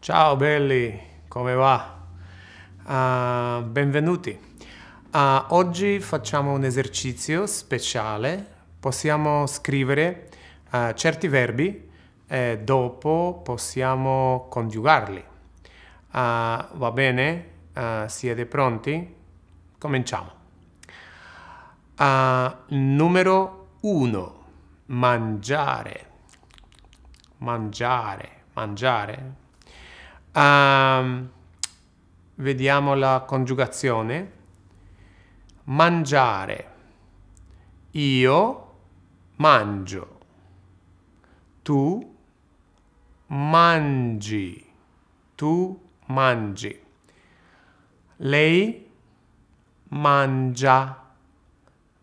Ciao belli, come va? Uh, benvenuti. Uh, oggi facciamo un esercizio speciale. Possiamo scrivere uh, certi verbi e dopo possiamo congiugarli. va bene? siete pronti? Cominciamo. numero 1. Mangiare. Mangiare. Mangiare. Um, vediamo la congiugazione. Mangiare. Io mangio. Tu mangi. Tu mangi. Lei mangia.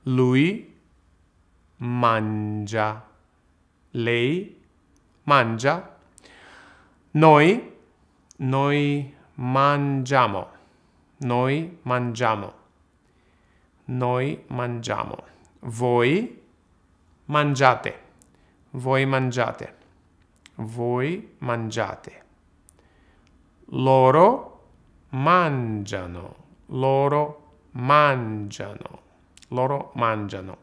Lui mangia. Lei mangia. Noi noi mangiamo. Noi mangiamo. Noi mangiamo. Voi mangiate. Voi mangiate. Voi mangiate. Loro mangiano. Loro mangiano. Loro mangiano.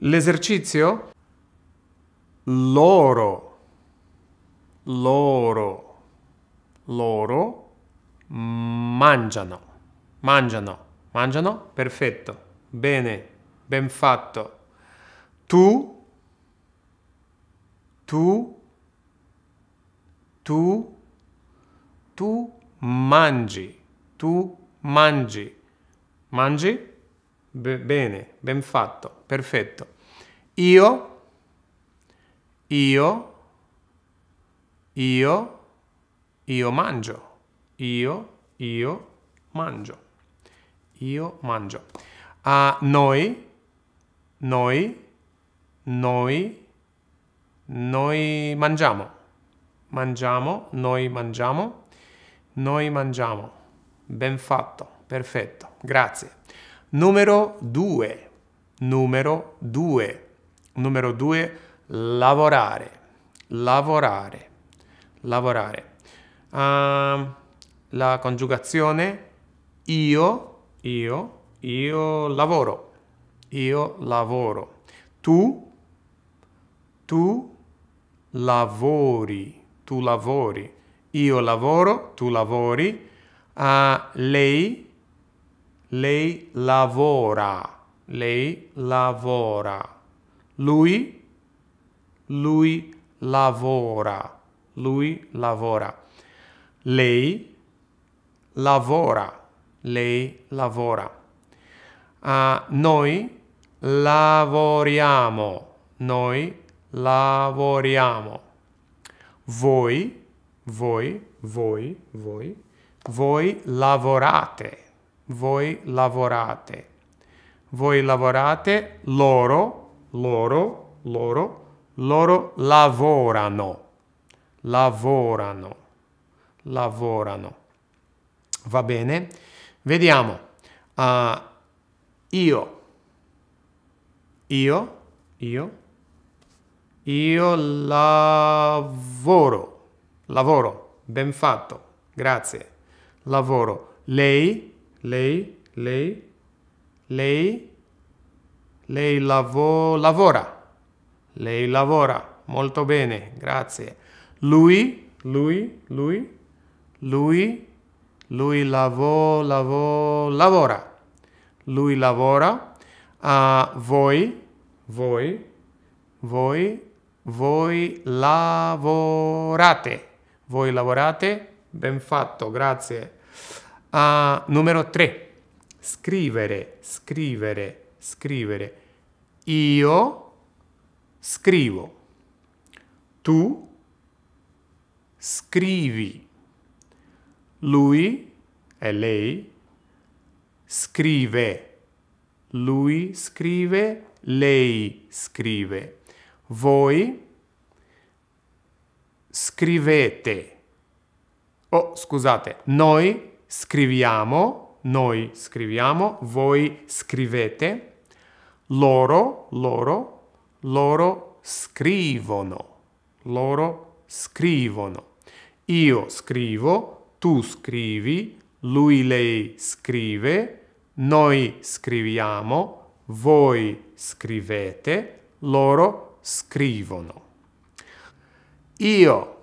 L'esercizio loro loro, loro mangiano, mangiano, mangiano, perfetto, bene, ben fatto. Tu, tu, tu, tu mangi, tu mangi, mangi, Be bene, ben fatto, perfetto. Io, io, io, io mangio, io, io mangio, io mangio. A noi, noi, noi, noi mangiamo, mangiamo, noi mangiamo, noi mangiamo. Ben fatto, perfetto, grazie. Numero due, numero due, numero 2, lavorare, lavorare lavorare. Uh, la coniugazione io, io, io lavoro, io lavoro. Tu, tu lavori, tu lavori. Io lavoro, tu lavori. Uh, lei, lei lavora, lei lavora. Lui, lui lavora lui lavora. Lei lavora, lei lavora. Uh, noi lavoriamo, noi lavoriamo. Voi, voi, voi, voi, voi lavorate, voi lavorate. Voi lavorate, loro, loro, loro, loro lavorano lavorano, lavorano. Va bene? Vediamo. Uh, io, io, io, io lavoro, lavoro, ben fatto, grazie, lavoro. Lei, lei, lei, lei, lei lavo- lavora, lei lavora, molto bene, grazie lui, lui, lui, lui, lui lavo, lavo, lavora. Lui lavora. Uh, voi, voi, voi, voi lavorate. Voi lavorate. Ben fatto, grazie. Uh, numero 3. Scrivere, scrivere, scrivere. Io scrivo. Tu scrivi. Lui è lei, scrive. Lui scrive, lei scrive. Voi scrivete. Oh, scusate, noi scriviamo, noi scriviamo, voi scrivete. Loro, loro, loro scrivono. Loro scrivono. Io scrivo, tu scrivi, lui lei scrive, noi scriviamo, voi scrivete, loro scrivono. Io,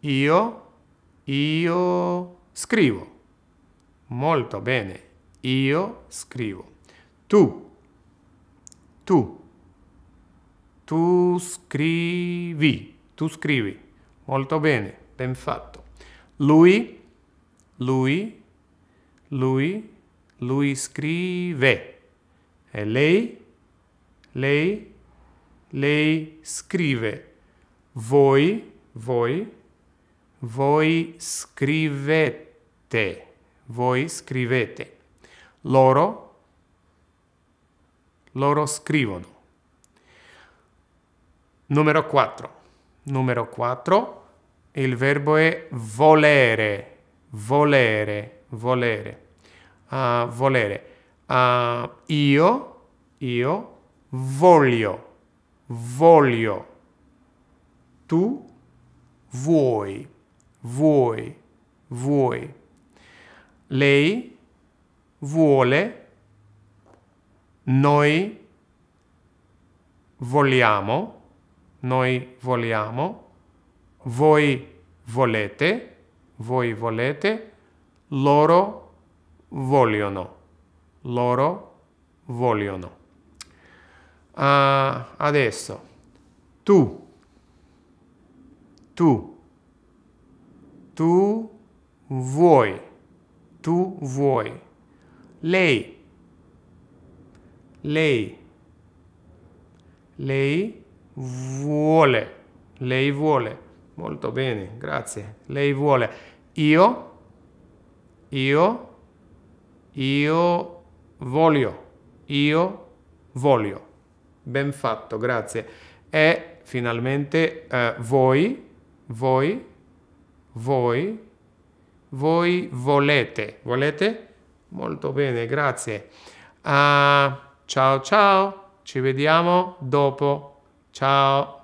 io, io scrivo. Molto bene, io scrivo. Tu, tu, tu scrivi, tu scrivi. Molto bene, ben fatto. Lui, lui, lui, lui scrive. E lei, lei, lei scrive. Voi, voi, voi scrivete. Voi scrivete. Loro, loro scrivono. Numero 4. Numero 4. Il verbo è volere, volere, volere, uh, volere. Uh, io, io voglio, voglio. Tu vuoi, vuoi, vuoi. Lei vuole, noi vogliamo noi vogliamo, voi volete, voi volete, loro vogliono, loro vogliono. Uh, adesso, tu, tu, tu vuoi, tu vuoi, lei, lei, lei vuole. Lei vuole. Molto bene, grazie. Lei vuole. Io, io, io voglio. Io voglio. Ben fatto, grazie. E finalmente eh, voi, voi, voi, voi volete. Volete? Molto bene, grazie. Uh, ciao ciao, ci vediamo dopo. 超。Ciao